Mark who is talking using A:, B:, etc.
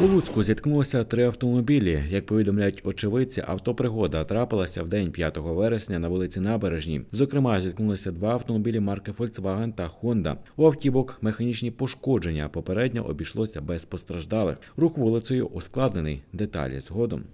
A: У Луцьку зіткнулися три автомобілі. Як повідомляють очевидці, автопригода трапилася в день 5 вересня на вулиці Набережній. Зокрема, зіткнулися два автомобілі марки Volkswagen та Honda. У автівок механічні пошкодження попередньо обійшлося без постраждалих. Рух вулицею ускладнений. Деталі згодом.